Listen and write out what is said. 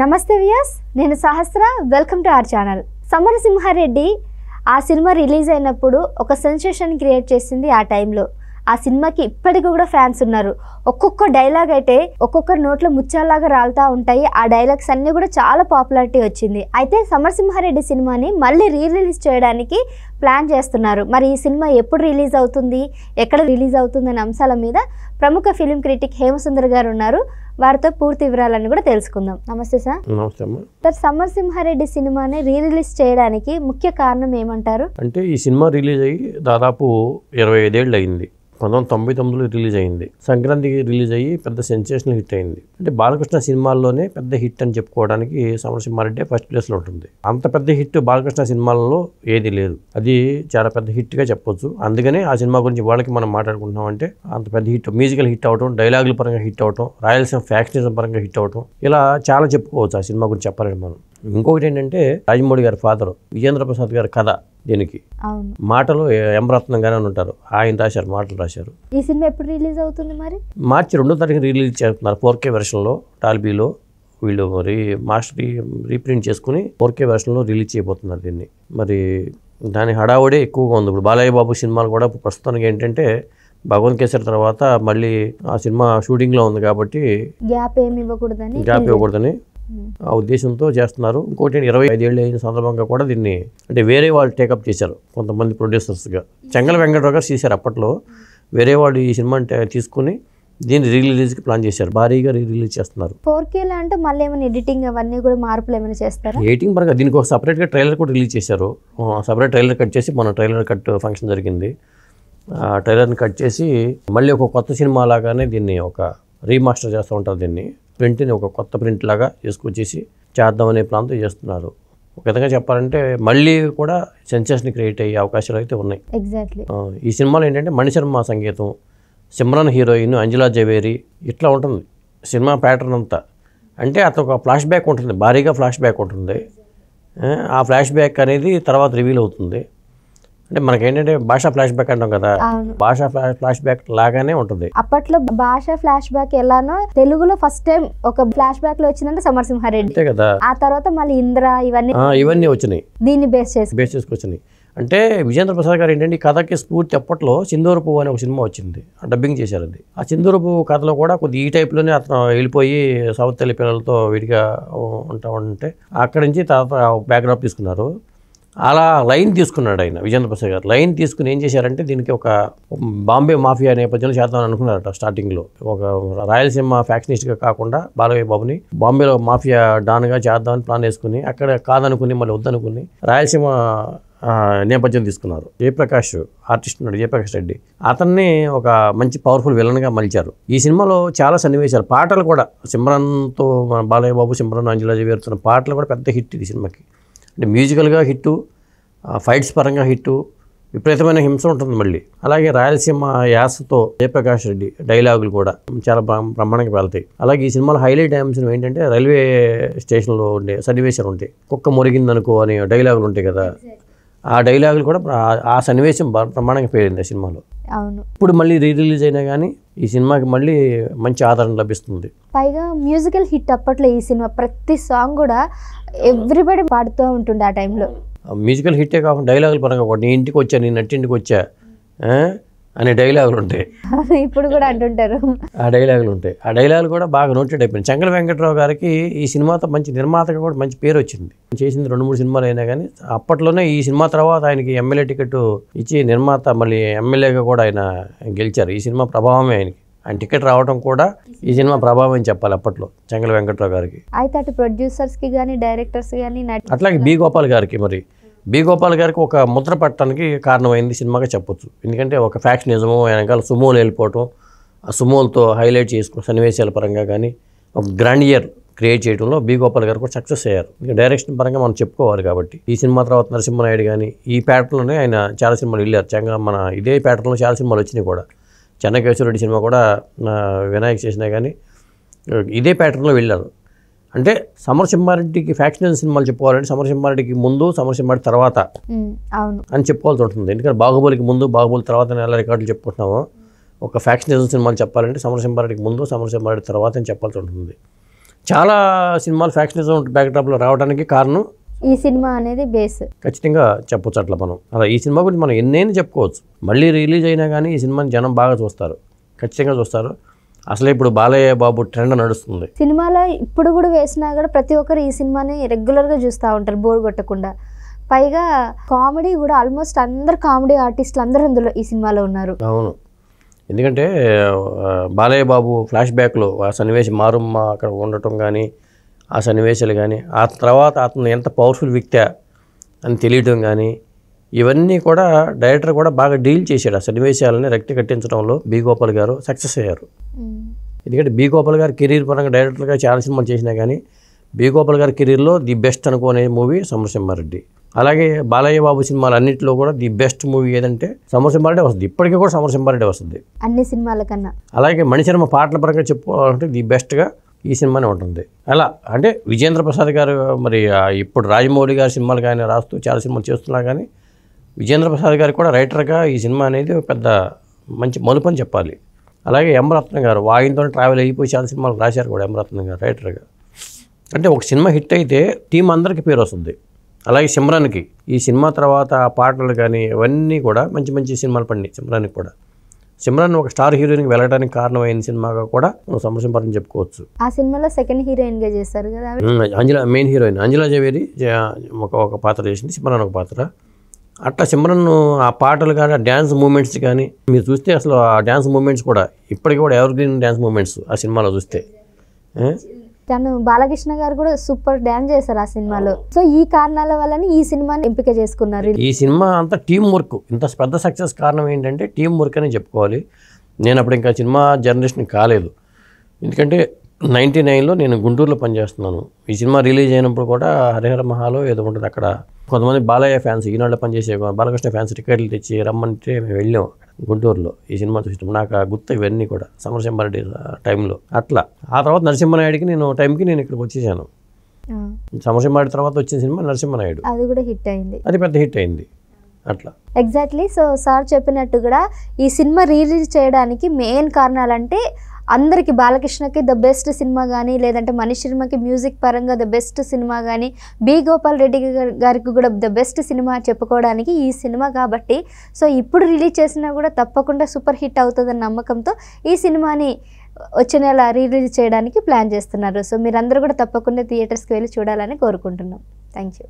నమస్తే వియాస్ నేను Sahasra welcome to our channel Samarasimha Reddy ఆ సినిమా రిలీజ్ అయినప్పుడు ఒక సెన్సేషన్ క్రియేట్ చేసింది ఆ టైంలో ఆ సినిమాకి ఇప్పటికీ కూడా ఫ్యాన్స్ ఉన్నారు ఒక్కొక్క డైలాగ్ అయితే ఒక్కొక్క నోట్లో ముచ్చాలాగా రాలుతూ ఉంటాయి ఆ డైలాగ్స్ అన్నీ కూడా చాలా పాపులారిటీ వచ్చింది అయితే సమరసింహారెడ్డి సినిమాని మళ్ళీ రీ రిలీజ్ చేయడానికి ప్లాన్ చేస్తున్నారు మరి ఈ సినిమా ఎప్పుడు రిలీజ్ అవుతుంది ఎక్కడ రిలీజ్ అవుతుంది అనే అంశాల మీద ప్రముఖ ఫిలిం క్రిటిక్ హేమసుందర్ గారు ఉన్నారు వారితో పూర్తి వివరాలను కూడా తెలుసుకుందాం నమస్తే సార్ నమస్తే సార్ సమరసింహారెడ్డి సినిమాని రీ రిలీజ్ చేయడానికి ముఖ్య కారణం ఏమంటారు అంటే ఈ సినిమా రిలీజ్ అయ్యి దాదాపు ఇరవై ఐదేళ్ళు అయింది పంతొమ్మిది తొంభై తొమ్మిదిలో రిలీజ్ అయింది సంక్రాంతికి రిలీజ్ అయ్యి పెద్ద సెన్సేషనల్ హిట్ అయింది అంటే బాలకృష్ణ సినిమాల్లోనే పెద్ద హిట్ అని చెప్పుకోవడానికి సమరసింహారెడ్డి ఫస్ట్ ప్లేస్లో ఉంటుంది అంత పెద్ద హిట్ బాలకృష్ణ సినిమాలలో ఏది లేదు అది చాలా పెద్ద హిట్గా చెప్పొచ్చు అందుకనే ఆ సినిమా గురించి వాళ్ళకి మనం మాట్లాడుకుంటున్నాం అంటే అంత పెద్ద హిట్ మ్యూజికల్ హిట్ అవటం డైలాగుల పరంగా హిట్ అవటం రాయలసీమ ఫ్యాక్షనిజం పరంగా హిట్ అవటం ఇలా చాలా చెప్పుకోవచ్చు ఆ సినిమా గురించి చెప్పాలని మనం ఇంకొకటి ఏంటంటే రాజమౌళి గారి ఫాదర్ విజేంద్ర ప్రసాద్ గారి కథ దీనికి మాటలు ఎంరత్నం గానే ఉంటారు ఆయన రాశారు మాటలు రాశారు ఈ సినిమా ఎప్పుడు రిలీజ్ అవుతుంది మరి మార్చి రెండో తారీఖు రిలీజ్ చేస్తున్నారు ఫోర్ కే వెర్షన్లో టాల్బీలో వీళ్ళు మరి మాస్టర్ రీప్రింట్ చేసుకుని ఫోర్ కే వెర్షన్లో రిలీజ్ చేయబోతున్నారు దీన్ని మరి దాని హడావుడే ఎక్కువగా ఉంది ఇప్పుడు బాలయ్య బాబు సినిమాలు కూడా ప్రస్తుతానికి ఏంటంటే భగవంత్ కేసరి తర్వాత మళ్ళీ ఆ సినిమా షూటింగ్లో ఉంది కాబట్టి గ్యాప్ ఏమి ఇవ్వకూడదని గ్యాప్ ఇవ్వకూడదని ఆ ఉద్దేశంతో చేస్తున్నారు ఇంకోటి ఇరవై ఐదేళ్ళు అయిన సందర్భంగా కూడా దీన్ని అంటే వేరే వాళ్ళు టేకప్ చేశారు కొంతమంది ప్రొడ్యూసర్స్గా చెంగల వెంకటరావు గారు చేశారు అప్పట్లో వేరే వాళ్ళు ఈ సినిమా తీసుకుని దీన్ని రీ రిలీజ్కి ప్లాన్ చేశారు భారీగా రీ రిలీజ్ చేస్తున్నారు ఫోర్ కేలో అంటే మళ్ళీ ఏమైనా ఎడిటింగ్ అవన్నీ కూడా మార్పులు ఏమైనా చేస్తారు ఎడిటింగ్ పరంగా దీనికి ఒక సపరేట్గా ట్రైలర్ కూడా రిలీజ్ చేశారు సపరేట్ ట్రైలర్ కట్ చేసి మన ట్రైలర్ కట్ ఫంక్షన్ జరిగింది ఆ ట్రైలర్ని కట్ చేసి మళ్ళీ ఒక కొత్త సినిమా లాగానే దీన్ని ఒక రీమాస్టర్ చేస్తూ ఉంటారు దీన్ని ప్రింట్ని ఒక కొత్త ప్రింట్ లాగా చేసుకొచ్చేసి చేద్దామనే ప్లాన్తో చేస్తున్నారు ఒక విధంగా చెప్పాలంటే మళ్ళీ కూడా సెన్సేషన్ క్రియేట్ అయ్యే అవకాశాలు అయితే ఉన్నాయి ఈ సినిమాలో ఏంటంటే మణిశర్మ సంగీతం సిమ్రాన్ హీరోయిన్ అంజలా జవేరి ఇట్లా ఉంటుంది సినిమా ప్యాటర్న్ అంతా అంటే అతను ఒక ఫ్లాష్ బ్యాక్ ఉంటుంది భారీగా ఫ్లాష్ బ్యాక్ ఉంటుంది ఆ ఫ్లాష్ బ్యాక్ అనేది తర్వాత రివీల్ అవుతుంది అంటే మనకి ఏంటంటే భాష ఫ్లాష్ బ్యాక్ అంటాం కదా భాష ఫ్లాష్ బ్యాక్ లాగానే ఉంటుంది అప్పట్లో భాష ఫ్లాష్ బ్యాక్ ఎలానో తెలుగులో ఫస్ట్ టైం ఒక ఫ్లాష్ బ్యాక్ లో వచ్చిందంటే సమరసింహారెడ్డి అంతే కదా ఆ తర్వాత మళ్ళీ ఇంద్ర ఇవన్నీ ఇవన్నీ వచ్చినాయి దీన్ని బేస్ చేసి బేస్ చేసుకొచ్చినాయి అంటే విజేంద్ర ప్రసాద్ గారు ఏంటంటే ఈ కథకి స్ఫూర్తి అప్పట్లో సింధూర పువ్వు అనే ఒక సినిమా వచ్చింది డబ్బింగ్ చేశారు అది ఆ సింధూర పువ్వు కథలో కూడా కొద్ది ఈ టైప్లోనే అతను వెళ్ళిపోయి సౌత్ తల్లి పిల్లలతో విడిగా ఉంటా ఉంటే అక్కడి నుంచి తర్వాత బ్యాక్డ్రాప్ తీసుకున్నారు అలా లైన్ తీసుకున్నాడు ఆయన విజేంద్ర ప్రసాద్ గారు లైన్ తీసుకుని ఏం చేశారంటే దీనికి ఒక బాంబే మాఫియా నేపథ్యంలో చేద్దామని అనుకున్నారట స్టార్టింగ్లో ఒక రాయలసీమ ఫ్యాక్షనిస్ట్గా కాకుండా బాలయ్య బాబుని బాంబేలో మాఫియా డాన్గా చేద్దామని ప్లాన్ వేసుకుని అక్కడ కాదనుకుని మళ్ళీ వద్దనుకుని రాయలసీమ నేపథ్యం తీసుకున్నారు జయప్రకాష్ ఆర్టిస్ట్ ఉన్నాడు జయప్రకాష్ రెడ్డి అతన్ని ఒక మంచి పవర్ఫుల్ విలన్గా మలిచారు ఈ సినిమాలో చాలా సన్నివేశాలు పాటలు కూడా సిమ్రన్తో మన బాలయ్య బాబు సిమ్రన్ అంజలాజీ వేరుతున్న పాటలు కూడా పెద్ద హిట్ ఇది సినిమాకి అంటే మ్యూజికల్గా హిట్టు ఫైట్స్ పరంగా హిట్టు విపరీతమైన హింస ఉంటుంది మళ్ళీ అలాగే రాయలసీమ యాసతో జయప్రకాష్ రెడ్డి డైలాగులు కూడా చాలా బ్రహ్మాండంగా వెళ్తాయి అలాగే ఈ సినిమాలో హైలైట్ అంశం ఏంటంటే రైల్వే స్టేషన్లో ఉండే సన్నివేశాలు ఉంటాయి కుక్క మురిగిందనుకో అనే డైలాగులు ఉంటాయి కదా ఆ డైలాగులు కూడా ఆ సన్నివేశం బ్రహ్మాండంగా పేరింది సినిమాలో అవును ఇప్పుడు మళ్ళీ రీ రిలీజ్ అయినా కానీ ఈ సినిమాకి మళ్ళీ మంచి ఆదరణ లభిస్తుంది పైగా మ్యూజికల్ హిట్ అప్పట్లో ఈ సినిమా ప్రతి సాంగ్ కూడా ఎవ్రీబడి పాడుతూ ఉంటుంది ఆ టైంలో మ్యూజికల్ హిట్టే కాకుండా డైలాగులు పరంగా కూడా నీ ఇంటికి వచ్చా నేను నట్టింటికి వచ్చా అనే డైలాగులు ఉంటాయి ఇప్పుడు కూడా అంటుంటారు ఆ డైలాగులు ఉంటాయి ఆ డైలాగులు కూడా బాగా నోటెడ్ అయిపోయింది చంకల వెంకట్రావు గారికి ఈ సినిమాతో మంచి నిర్మాతగా కూడా మంచి పేరు వచ్చింది చేసింది రెండు మూడు సినిమాలు అయినా కానీ అప్పట్లోనే ఈ సినిమా తర్వాత ఆయనకి ఎమ్మెల్యే టికెట్ ఇచ్చి నిర్మాత మళ్ళీ ఎమ్మెల్యేగా కూడా ఆయన గెలిచారు ఈ సినిమా ప్రభావమే ఆయనకి ఆయన టికెట్ రావడం కూడా ఈ సినిమా ప్రభావం చెప్పాలి అప్పట్లో చంగల వెంకట్రావు గారికి అయితే అటు ప్రొడ్యూసర్స్ కి కానీ డైరెక్టర్స్ కానీ అట్లాగే బి గోపాల్ గారికి మరి బి గోపాల్ గారికి ఒక ముద్ర పట్టడానికి కారణమైంది సినిమాగా చెప్పొచ్చు ఎందుకంటే ఒక ఫ్యాక్షన్ నిజమో వెనకాల సుమోలు వెళ్ళిపోవటం ఆ సుమోలతో హైలైట్ చేసుకున్న సన్నివేశాల పరంగా కానీ ఒక గ్రాండ్ ఇయర్ క్రియేట్ చేయడంలో బి గోపాల్ గారు కూడా సక్సెస్ అయ్యారు డైరెక్షన్ పరంగా మనం చెప్పుకోవాలి కాబట్టి ఈ సినిమా తర్వాత నరసింహనాయుడు కానీ ఈ ప్యాటర్న్లోనే ఆయన చాలా సినిమాలు వెళ్ళారు చంగా మన ఇదే ప్యాటర్న్లో చాలా సినిమాలు వచ్చినాయి కూడా చెన్నకేశ్వరరెడ్డి సినిమా కూడా వినాయక్ చేసినా కానీ ఇదే ప్యాటర్న్లో వెళ్ళారు అంటే సమరసింహారెడ్డికి ఫ్యాక్షనల్ సినిమాలు చెప్పుకోవాలంటే సమరసింహారెడ్డికి ముందు సమరసింహారెడ్డి తర్వాత అని చెప్పుకోవాల్సి ఉంటుంది ఎందుకంటే బాహుబలికి ముందు బాహుబలి తర్వాత ఎలా రికార్డులు చెప్పుకుంటున్నామో ఒక ఫ్యాక్షనలిజం సినిమాలు చెప్పాలంటే సమరసింహారెడ్డికి ముందు సమరసింహారెడ్డి తర్వాత అని చెప్పాల్సి ఉంటుంది చాలా సినిమాలు ఫ్యాక్షనిజం బ్యాక్డ్రాప్లో రావడానికి కారణం ఈ సినిమా అనేది బేస్ ఖచ్చితంగా చెప్పొచ్చు అట్లా మనం అలా ఈ సినిమా గురించి మనం ఎన్నైనా చెప్పుకోవచ్చు మళ్ళీ రిలీజ్ అయినా కానీ ఈ సినిమాని జనం బాగా చూస్తారు ఖచ్చితంగా చూస్తారు అసలు ఇప్పుడు బాలయ్య బాబు ట్రెండ్ నడుస్తుంది సినిమాలో ఇప్పుడు కూడా వేసినా కూడా ప్రతి ఒక్కరు ఈ సినిమాని రెగ్యులర్గా చూస్తూ ఉంటారు బోర్ కొట్టకుండా పైగా కామెడీ కూడా ఆల్మోస్ట్ అందరు కామెడీ ఆర్టిస్టులు అందరూ అందులో ఈ సినిమాలో ఉన్నారు అవును ఎందుకంటే బాలయ్య బాబు ఫ్లాష్ బ్యాక్లో ఆ సన్నివేశం మారుమ్మ అక్కడ ఉండటం కానీ ఆ సన్నివేశాలు కానీ ఆ తర్వాత అతను ఎంత పవర్ఫుల్ వ్యక్తి అని తెలియటం కానీ ఇవన్నీ కూడా డైరెక్టర్ కూడా బాగా డీల్ చేశాడు ఆ సన్నివేశాలని రక్తి కట్టించడంలో బి గోపాల్ గారు సక్సెస్ అయ్యారు ఎందుకంటే బి గోపాల్ గారు కెరీర్ పరంగా డైరెక్టర్గా చాలా సినిమాలు చేసినా కానీ బి గోపాల్ గారి కెరీర్లో ది బెస్ట్ అనుకునే మూవీ సమరసింహారెడ్డి అలాగే బాలయ్య బాబు సినిమాలు అన్నింటిలో కూడా ది బెస్ట్ మూవీ ఏదంటే సమరసింహారెడ్డి వస్తుంది ఇప్పటికీ కూడా సమరసింహారెడ్డి వస్తుంది అన్ని సినిమాల కన్నా అలాగే మణిశర్మ పాటల పరంగా చెప్పుకోవాలంటే ది బెస్ట్గా ఈ సినిమానే ఉంటుంది అలా అంటే విజేంద్ర ప్రసాద్ గారు మరి ఇప్పుడు రాజమౌళి గారి సినిమాలు కానీ రాస్తూ చాలా సినిమాలు చేస్తున్నా కానీ విజేంద్ర ప్రసాద్ గారు కూడా రైటర్గా ఈ సినిమా అనేది పెద్ద మంచి మలుపు అని చెప్పాలి అలాగే ఎమరత్నం గారు వాయింతో ట్రావెల్ అయిపోయి చాలా సినిమాలు రాశారు కూడా ఎమరత్నం గారు రైటర్గా అంటే ఒక సినిమా హిట్ అయితే టీం అందరికీ పేరు వస్తుంది అలాగే సిమ్రాన్కి ఈ సినిమా తర్వాత ఆ పాటలు కానీ ఇవన్నీ కూడా మంచి మంచి సినిమాలు పండి సిమ్రాన్కి కూడా సిమ్రాన్ ఒక స్టార్ హీరోయిన్కి వెళ్ళడానికి కారణమైన సినిమాగా కూడా మనం సంప్రదింపారని చెప్పుకోవచ్చు ఆ సినిమాలో సెకండ్ హీరోయిన్ గా చేస్తారు కదా అంజలా మెయిన్ హీరోయిన్ అంజలా జవేరి ఒక ఒక పాత్ర చేసింది సిమ్రాన్ ఒక పాత్ర అట్లా సిమరన్ ఆ పాటలు కానీ ఆ డ్యాన్స్ మూమెంట్స్ కానీ మీరు చూస్తే అసలు ఆ డ్యాన్స్ మూమెంట్స్ కూడా ఇప్పటికి కూడా ఎవర్ గ్రీన్ డ్యాన్స్ మూమెంట్స్ ఆ సినిమాలో చూస్తే తను బాలకృష్ణ గారు కూడా సూపర్ డ్యాన్స్ చేశారు ఆ సినిమాలో సో ఈ కారణాల వల్లనే ఈ సినిమాని ఎంపిక చేసుకున్నారు ఈ సినిమా అంతా టీం వర్క్ ఇంత పెద్ద సక్సెస్ కారణం ఏంటంటే టీం వర్క్ అని చెప్పుకోవాలి నేను అప్పుడు ఇంకా సినిమా జర్నలిస్ట్ని కాలేదు ఎందుకంటే నైంటీ నైన్లో నేను గుంటూరులో పనిచేస్తున్నాను ఈ సినిమా రిలీజ్ అయినప్పుడు కూడా హరిహర మహాలో ఏదో ఉంటుంది అక్కడ కొంతమంది బాలయ్య ఫ్యాన్స్ ఈనాడు పనిచేసే బాలకృష్ణ ఫ్యాన్స్ టికెట్లు తెచ్చి రమ్మంటే మేము వెళ్ళాం గుంటూరులో ఈ సినిమా చూసినాం నాకు గుర్తు ఇవన్నీ కూడా సమరసింహారెడ్డి టైంలో అట్లా ఆ తర్వాత నరసింహనాయుడికి నేను టైంకి నేను ఇక్కడికి వచ్చేసాను సమరసింహారెడ్డి తర్వాత వచ్చిన సినిమా నరసింహనాయుడు అది కూడా హిట్ అయింది అది పెద్ద హిట్ అయింది అట్లా ఎగ్జాక్ట్లీ సో సార్ చెప్పినట్టు కూడా ఈ సినిమా రీలీజ్ చేయడానికి మెయిన్ కారణాలంటే అందరికి బాలకృష్ణకి ద బెస్ట్ సినిమా కానీ లేదంటే మనీష్ శర్మకి మ్యూజిక్ పరంగా ద బెస్ట్ సినిమా కానీ బి గోపాల్ రెడ్డి గారికి కూడా ద బెస్ట్ సినిమా చెప్పుకోవడానికి ఈ సినిమా కాబట్టి సో ఇప్పుడు రిలీజ్ చేసినా కూడా తప్పకుండా సూపర్ హిట్ అవుతుందన్న నమ్మకంతో ఈ సినిమాని వచ్చే నెల రిలీజ్ చేయడానికి ప్లాన్ చేస్తున్నారు సో మీరందరూ కూడా తప్పకుండా థియేటర్స్కి వెళ్ళి చూడాలని కోరుకుంటున్నాం థ్యాంక్ యూ